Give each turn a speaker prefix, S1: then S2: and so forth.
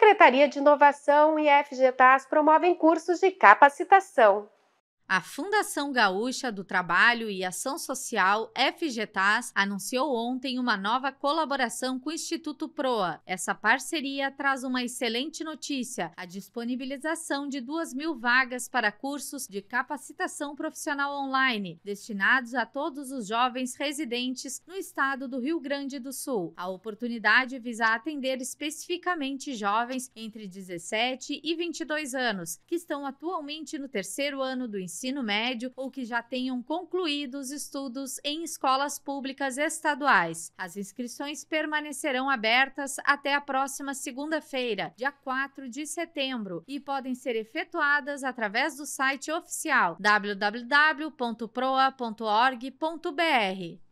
S1: Secretaria de Inovação e FGTAS promovem cursos de capacitação.
S2: A Fundação Gaúcha do Trabalho e Ação Social, FGTAS, anunciou ontem uma nova colaboração com o Instituto Proa. Essa parceria traz uma excelente notícia: a disponibilização de 2 mil vagas para cursos de capacitação profissional online, destinados a todos os jovens residentes no estado do Rio Grande do Sul. A oportunidade visa atender especificamente jovens entre 17 e 22 anos, que estão atualmente no terceiro ano do ensino ensino médio ou que já tenham concluído os estudos em escolas públicas estaduais. As inscrições permanecerão abertas até a próxima segunda-feira, dia 4 de setembro, e podem ser efetuadas através do site oficial www.proa.org.br.